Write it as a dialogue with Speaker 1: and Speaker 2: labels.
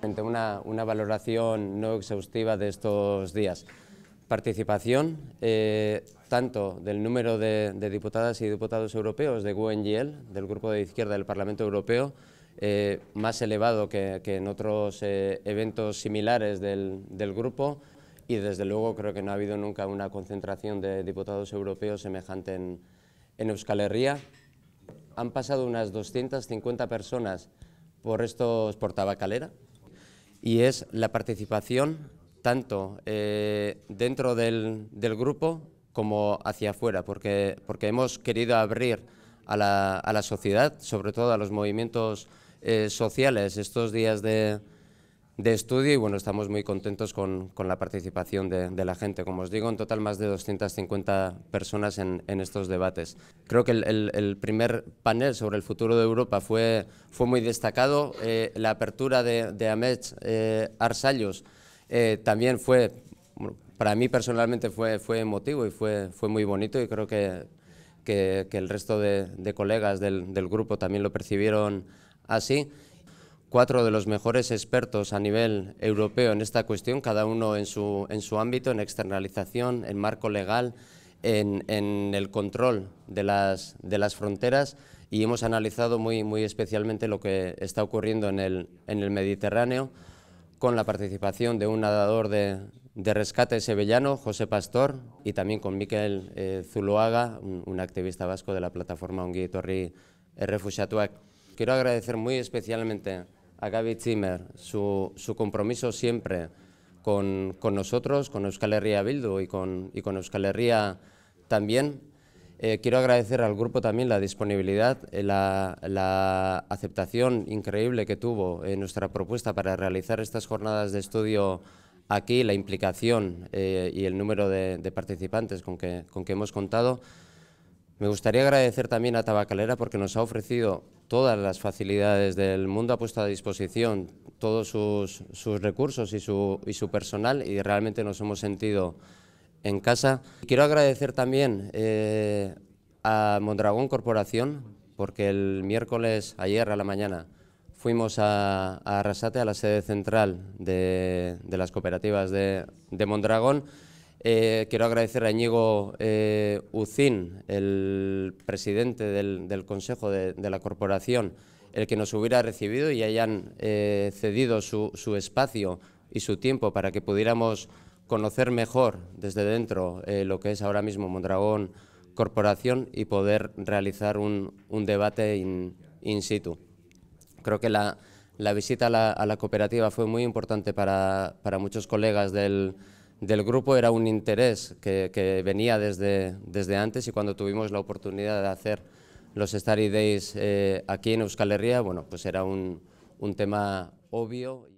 Speaker 1: Una, una valoración no exhaustiva de estos días. Participación eh, tanto del número de, diputadas y diputados europeos de UNGL, del Grupo de Izquierda del Parlamento Europeo, eh, más elevado que, en otros eh, eventos similares del, grupo y desde luego creo que no ha habido nunca una concentración de diputados europeos semejante en, Euskal Herria. Han pasado unas 250 personas por estos por Tabacalera, y es la participación tanto eh, dentro del, del, grupo como hacia afuera, porque, porque hemos querido abrir a la, a la sociedad, sobre todo a los movimientos eh, sociales estos días de, de estudio y bueno, estamos muy contentos con, la participación de, la gente. Como os digo, en total más de 250 personas en, estos debates. Creo que el, primer panel sobre el futuro de Europa fue, fue muy destacado. Eh, la apertura de, de eh, Arsallos eh, también fue, para mí personalmente fue, fue emotivo y fue, fue muy bonito y creo que, que, el resto de, colegas del, del grupo también lo percibieron así cuatro de los mejores expertos a nivel europeo en esta cuestión, cada uno en su, en su ámbito, en externalización, en marco legal, en, en el control de las, de las fronteras y hemos analizado muy, muy especialmente lo que está ocurriendo en el, en el Mediterráneo con la participación de un nadador de, de rescate sevillano, José Pastor, y también con Miquel eh, Zuloaga, un, activista vasco de la plataforma Ongi Torri eh, Refugiatuak. Quiero agradecer muy especialmente a Gaby Zimmer, su, compromiso siempre con, nosotros, con Euskal Herria Bildu y con, y con Euskal Herria también. Eh, quiero agradecer al grupo también la disponibilidad, eh, la, aceptación increíble que tuvo eh, nuestra propuesta para realizar estas jornadas de estudio aquí, la implicación y el número de, participantes con que, con que hemos contado. Me gustaría agradecer también a Tabacalera porque nos ha ofrecido todas las facilidades del mundo, ha puesto a disposición todos sus, recursos y su, personal y realmente nos hemos sentido en casa. Quiero agradecer también eh, a Mondragón Corporación porque el miércoles, ayer a la mañana, fuimos a, Arrasate, a la sede central de, las cooperativas de Mondragón eh, quiero agradecer a Íñigo eh, Ucín, el presidente del, Consejo de, la Corporación, el que nos hubiera recibido y hayan eh, cedido su, espacio y su tiempo para que pudiéramos conocer mejor desde dentro eh, lo que es ahora mismo Mondragón Corporación y poder realizar un, debate in, situ. Creo que la, visita a la, cooperativa fue muy importante para, para muchos colegas del del grupo era un interés que, venía desde, desde antes y cuando tuvimos la oportunidad de hacer los Starry Days eh, aquí en Euskal Herria, bueno, pues era un, un tema obvio.